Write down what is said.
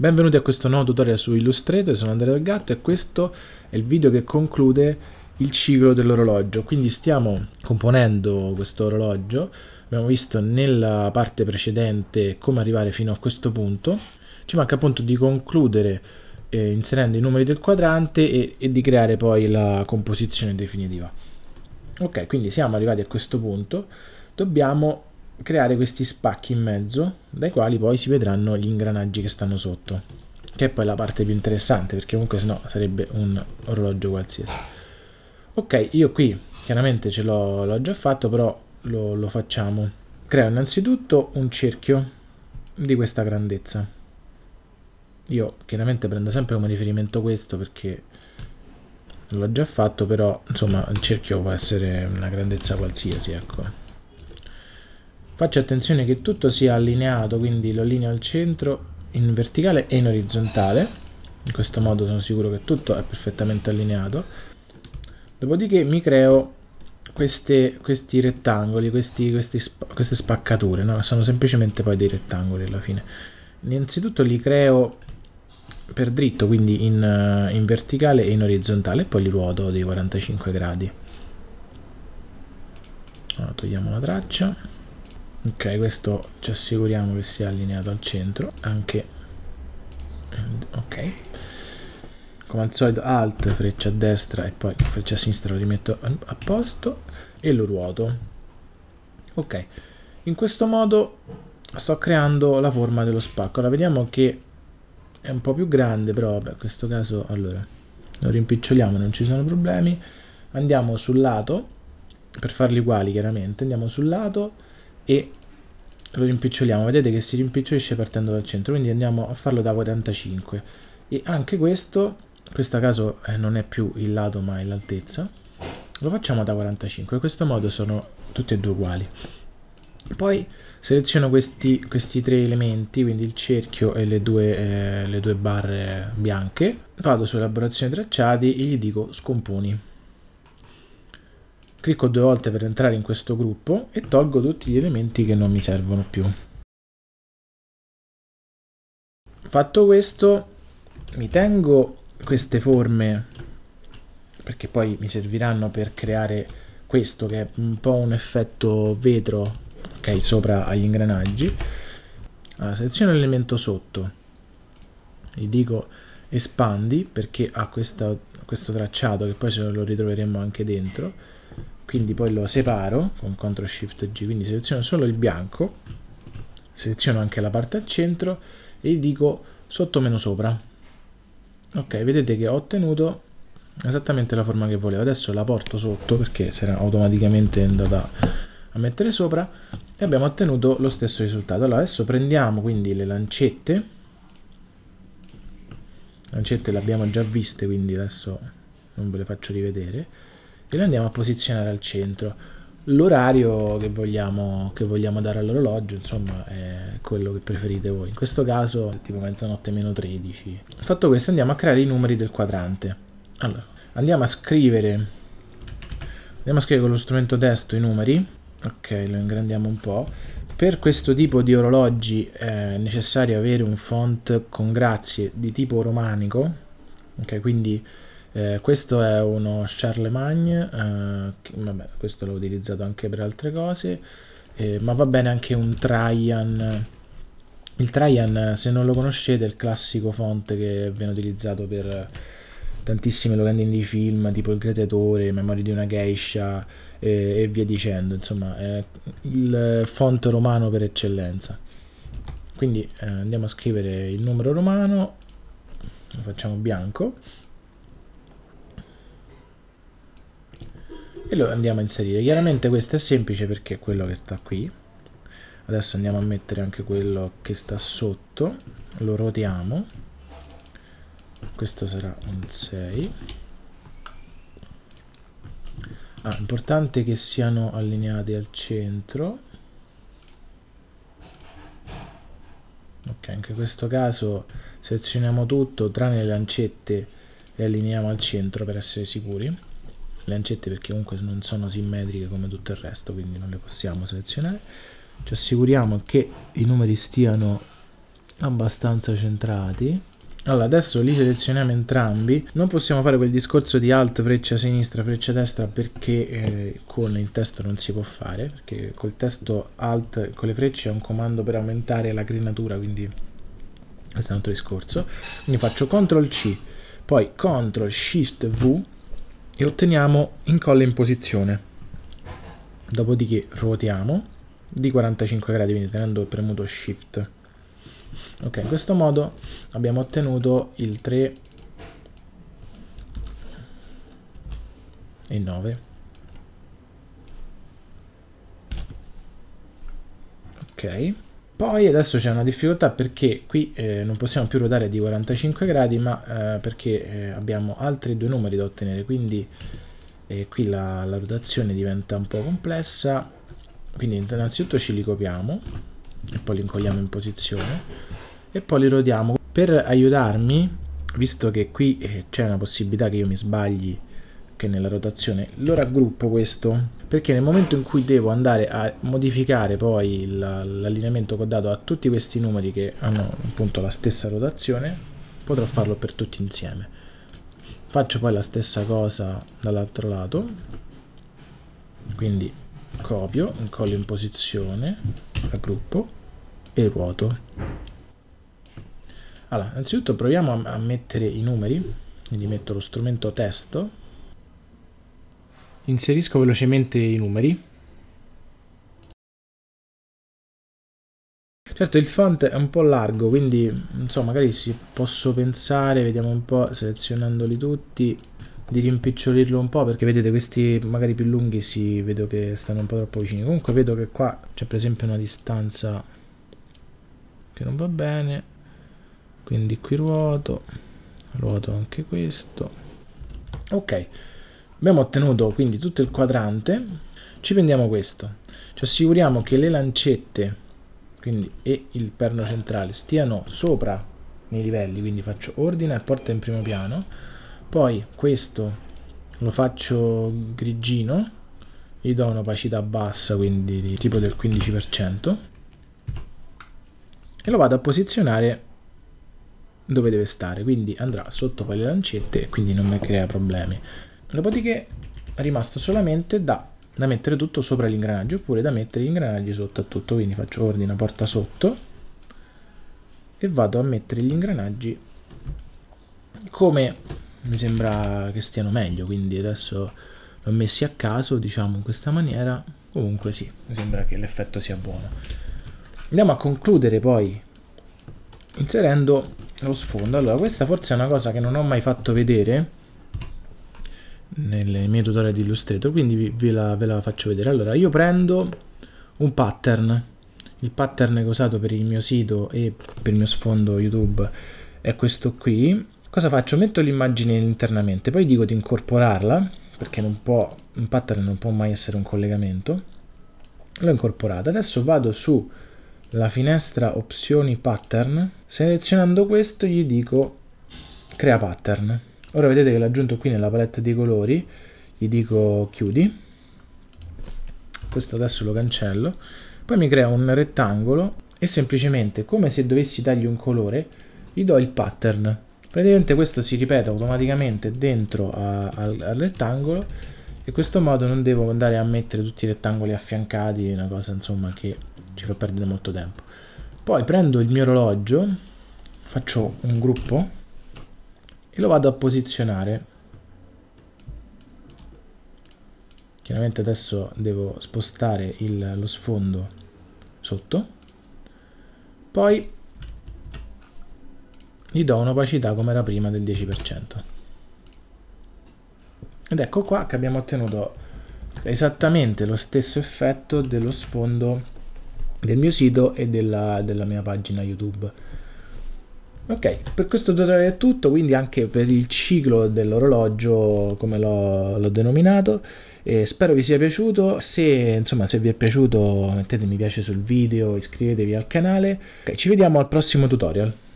Benvenuti a questo nuovo tutorial su Illustrator, sono Andrea Del Gatto e questo è il video che conclude il ciclo dell'orologio. Quindi stiamo componendo questo orologio, abbiamo visto nella parte precedente come arrivare fino a questo punto, ci manca appunto di concludere eh, inserendo i numeri del quadrante e, e di creare poi la composizione definitiva. Ok, quindi siamo arrivati a questo punto, dobbiamo creare questi spacchi in mezzo dai quali poi si vedranno gli ingranaggi che stanno sotto che è poi la parte più interessante perché comunque sennò sarebbe un orologio qualsiasi ok io qui chiaramente ce l'ho già fatto però lo, lo facciamo creo innanzitutto un cerchio di questa grandezza io chiaramente prendo sempre come riferimento questo perché l'ho già fatto però insomma il cerchio può essere una grandezza qualsiasi ecco faccio attenzione che tutto sia allineato quindi lo allineo al centro in verticale e in orizzontale in questo modo sono sicuro che tutto è perfettamente allineato dopodiché mi creo queste, questi rettangoli questi, questi, queste spaccature no? sono semplicemente poi dei rettangoli alla fine innanzitutto li creo per dritto quindi in, in verticale e in orizzontale e poi li ruoto dei 45 gradi allora, ah, togliamo la traccia ok questo ci assicuriamo che sia allineato al centro anche ok come al solito alt freccia a destra e poi freccia a sinistra lo rimetto a posto e lo ruoto ok in questo modo sto creando la forma dello spacco allora vediamo che è un po' più grande però vabbè in questo caso allora lo rimpiccioliamo non ci sono problemi andiamo sul lato per farli uguali chiaramente andiamo sul lato e lo rimpiccioliamo vedete che si rimpicciolisce partendo dal centro quindi andiamo a farlo da 45 e anche questo in questo caso eh, non è più il lato ma è l'altezza lo facciamo da 45 in questo modo sono tutti e due uguali poi seleziono questi, questi tre elementi quindi il cerchio e le due, eh, le due barre bianche vado su elaborazione tracciati e gli dico scomponi clicco due volte per entrare in questo gruppo e tolgo tutti gli elementi che non mi servono più. Fatto questo, mi tengo queste forme perché poi mi serviranno per creare questo che è un po' un effetto vetro ok sopra agli ingranaggi allora, seleziono l'elemento sotto gli dico espandi perché ha questa, questo tracciato che poi ce lo ritroveremo anche dentro quindi poi lo separo con CTRL SHIFT G, quindi seleziono solo il bianco, seleziono anche la parte al centro e dico sotto meno sopra. Ok, vedete che ho ottenuto esattamente la forma che volevo. Adesso la porto sotto perché sarà automaticamente andata a mettere sopra e abbiamo ottenuto lo stesso risultato. Allora adesso prendiamo quindi le lancette. Lancette le abbiamo già viste, quindi adesso non ve le faccio rivedere e lo andiamo a posizionare al centro. L'orario che vogliamo, che vogliamo dare all'orologio, insomma, è quello che preferite voi. In questo caso, tipo mezzanotte meno 13. Fatto questo, andiamo a creare i numeri del quadrante. Allora, andiamo a scrivere, andiamo a scrivere con lo strumento testo i numeri. Ok, lo ingrandiamo un po'. Per questo tipo di orologi eh, è necessario avere un font con grazie di tipo romanico. Ok, quindi eh, questo è uno Charlemagne, eh, vabbè, questo l'ho utilizzato anche per altre cose, eh, ma va bene anche un Trajan. Il Trajan, se non lo conoscete, è il classico font che viene utilizzato per tantissime locandine di film, tipo Il Gladiatore, Memoria di una Geisha e, e via dicendo, insomma, è il font romano per eccellenza. Quindi eh, andiamo a scrivere il numero romano, lo facciamo bianco, e lo andiamo a inserire chiaramente questo è semplice perché è quello che sta qui adesso andiamo a mettere anche quello che sta sotto lo rotiamo questo sarà un 6 ah, importante che siano allineati al centro ok anche in questo caso selezioniamo tutto tranne le lancette e allineiamo al centro per essere sicuri le ancette perché comunque non sono simmetriche come tutto il resto quindi non le possiamo selezionare ci assicuriamo che i numeri stiano abbastanza centrati allora adesso li selezioniamo entrambi non possiamo fare quel discorso di alt freccia sinistra freccia destra perché eh, con il testo non si può fare perché col testo alt con le frecce è un comando per aumentare la crinatura quindi questo è un altro discorso quindi faccio ctrl c poi ctrl shift v e otteniamo incolla in posizione. Dopodiché ruotiamo di 45 gradi, quindi tenendo premuto Shift. Ok, in questo modo abbiamo ottenuto il 3 e 9. Ok. Poi adesso c'è una difficoltà perché qui eh, non possiamo più ruotare di 45 gradi, ma eh, perché eh, abbiamo altri due numeri da ottenere, quindi eh, qui la, la, rotazione diventa un po' complessa. Quindi innanzitutto ci li copiamo e poi li incolliamo in posizione e poi li rotiamo. Per aiutarmi, visto che qui eh, c'è una possibilità che io mi sbagli che nella rotazione, lo raggruppo questo perché nel momento in cui devo andare a modificare poi l'allineamento che ho dato a tutti questi numeri che hanno appunto la stessa rotazione, potrò farlo per tutti insieme. Faccio poi la stessa cosa dall'altro lato, quindi copio, incollo in posizione, raggruppo e ruoto. Allora, innanzitutto proviamo a mettere i numeri, quindi metto lo strumento testo Inserisco velocemente i numeri. Certo il font è un po' largo, quindi non so, magari si posso pensare, vediamo un po', selezionandoli tutti, di rimpicciolirlo un po', perché vedete questi magari più lunghi si vedo che stanno un po' troppo vicini. Comunque vedo che qua c'è per esempio una distanza che non va bene, quindi qui ruoto, ruoto anche questo. Ok. Abbiamo ottenuto quindi tutto il quadrante, ci prendiamo questo, ci assicuriamo che le lancette quindi, e il perno centrale stiano sopra nei livelli, quindi faccio ordine e porta in primo piano, poi questo lo faccio grigino, gli do un'opacità bassa, quindi di tipo del 15%, e lo vado a posizionare dove deve stare, quindi andrà sotto poi le lancette e quindi non mi crea problemi dopodiché è rimasto solamente da, da mettere tutto sopra l'ingranaggio oppure da mettere gli ingranaggi sotto a tutto quindi faccio ordina porta sotto e vado a mettere gli ingranaggi come mi sembra che stiano meglio quindi adesso l'ho messi a caso diciamo in questa maniera comunque sì mi sembra che l'effetto sia buono andiamo a concludere poi inserendo lo sfondo allora questa forse è una cosa che non ho mai fatto vedere nel mio tutorial di Illustrator, quindi ve la, ve la faccio vedere. Allora, io prendo un pattern, il pattern che ho usato per il mio sito e per il mio sfondo YouTube è questo qui. Cosa faccio? Metto l'immagine internamente, poi dico di incorporarla, perché può, un pattern non può mai essere un collegamento. L'ho incorporata. Adesso vado sulla finestra opzioni pattern, selezionando questo gli dico crea pattern ora vedete che l'ho aggiunto qui nella palette dei colori gli dico chiudi questo adesso lo cancello poi mi crea un rettangolo e semplicemente come se dovessi dargli un colore gli do il pattern praticamente questo si ripete automaticamente dentro a, al, al, rettangolo in questo modo non devo andare a mettere tutti i rettangoli affiancati una cosa insomma che ci fa perdere molto tempo poi prendo il mio orologio faccio un gruppo e lo vado a posizionare chiaramente adesso devo spostare il, lo sfondo sotto poi gli do un'opacità come era prima del 10% ed ecco qua che abbiamo ottenuto esattamente lo stesso effetto dello sfondo del mio sito e della, della mia pagina youtube Ok, per questo tutorial è tutto, quindi anche per il ciclo dell'orologio, come l'ho denominato. Eh, spero vi sia piaciuto, se, insomma, se vi è piaciuto mettete mi piace sul video, iscrivetevi al canale. Okay, ci vediamo al prossimo tutorial.